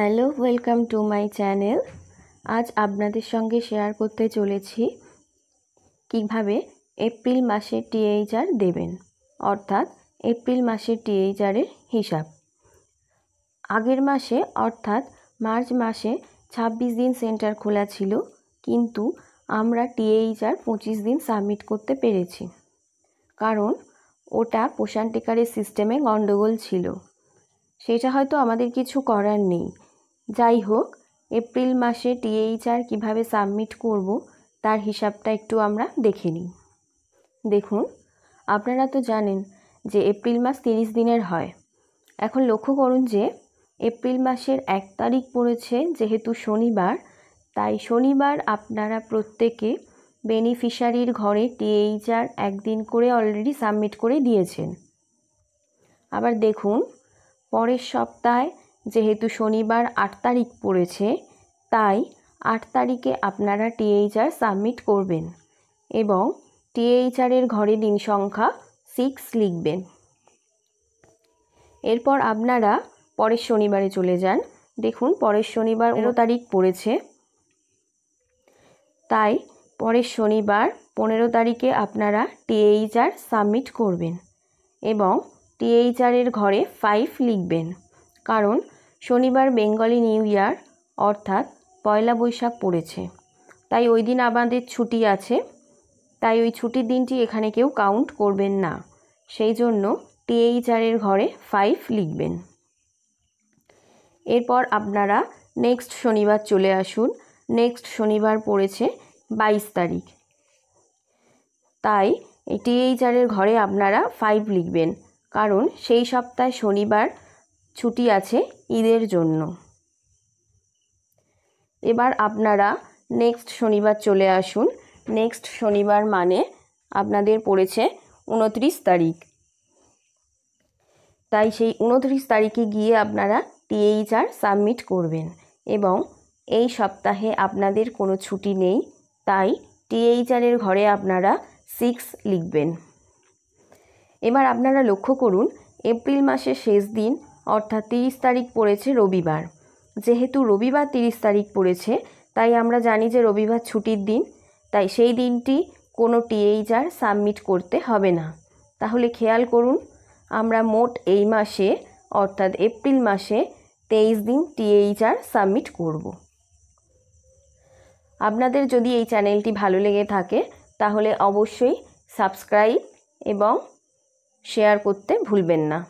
hello welcome to my channel আজ আপনাদের সঙ্গে শেয়ার করতে চলেছি কিভাবে এপ্রিল মাসে টিএইচআর দেবেন অর্থাৎ এপ্রিল মাসে টিএইচআরের হিসাব আগের মাসে অর্থাৎ মার্চ মাসে ২৬ দিন সেন্টার খোলা ছিল কিন্তু আমরা টিএইচআর পঁচিশ দিন সাবমিট করতে পেরেছি কারণ ওটা পোষণ সিস্টেমে গণ্ডগোল ছিল সেটা হয়তো আমাদের কিছু করার নেই যাই হোক এপ্রিল মাসে টিএইচআর কিভাবে সাবমিট করব তার হিসাবটা একটু আমরা দেখে নিই দেখুন আপনারা তো জানেন যে এপ্রিল মাস তিরিশ দিনের হয় এখন লক্ষ্য করুন যে এপ্রিল মাসের এক তারিখ পড়েছে যেহেতু শনিবার তাই শনিবার আপনারা প্রত্যেকে বেনিফিশারির ঘরে টিএইচআর একদিন করে অলরেডি সাবমিট করে দিয়েছেন আবার দেখুন পরের সপ্তাহে যেহেতু শনিবার আট তারিখ পড়েছে তাই আট তারিখে আপনারা টিএইচআর সাবমিট করবেন এবং টিএইচআরের ঘরে দিন সংখ্যা সিক্স লিখবেন এরপর আপনারা পরের শনিবারে চলে যান দেখুন পরের শনিবার পনেরো তারিখ পড়েছে তাই পরের শনিবার পনেরো তারিখে আপনারা টিএইচআর সাবমিট করবেন এবং টিএইচআরের ঘরে ফাইভ লিখবেন কারণ শনিবার বেঙ্গলি নিউ ইয়ার অর্থাৎ পয়লা বৈশাখ পড়েছে তাই ওই দিন আমাদের ছুটি আছে তাই ওই ছুটির দিনটি এখানে কেউ কাউন্ট করবেন না সেই জন্য টিএইচআরের ঘরে ফাইভ লিখবেন এরপর আপনারা নেক্সট শনিবার চলে আসুন নেক্সট শনিবার পড়েছে বাইশ তারিখ তাই টিএইচআরের ঘরে আপনারা ফাইভ লিখবেন কারণ সেই সপ্তাহে শনিবার ছুটি আছে ঈদের জন্য এবার আপনারা নেক্সট শনিবার চলে আসুন নেক্সট শনিবার মানে আপনাদের পড়েছে উনত্রিশ তারিখ তাই সেই উনত্রিশ তারিখে গিয়ে আপনারা আর সাবমিট করবেন এবং এই সপ্তাহে আপনাদের কোনো ছুটি নেই তাই আরের ঘরে আপনারা সিক্স লিখবেন এবার আপনারা লক্ষ্য করুন এপ্রিল মাসের শেষ দিন অর্থাৎ তিরিশ তারিখ পড়েছে রবিবার যেহেতু রবিবার তিরিশ তারিখ পড়েছে তাই আমরা জানি যে রবিবার ছুটির দিন তাই সেই দিনটি কোনো টিএইচ আর সাবমিট করতে হবে না তাহলে খেয়াল করুন আমরা মোট এই মাসে অর্থাৎ এপ্রিল মাসে তেইশ দিন টিএইচ আর সাবমিট করব আপনাদের যদি এই চ্যানেলটি ভালো লেগে থাকে তাহলে অবশ্যই সাবস্ক্রাইব এবং শেয়ার করতে ভুলবেন না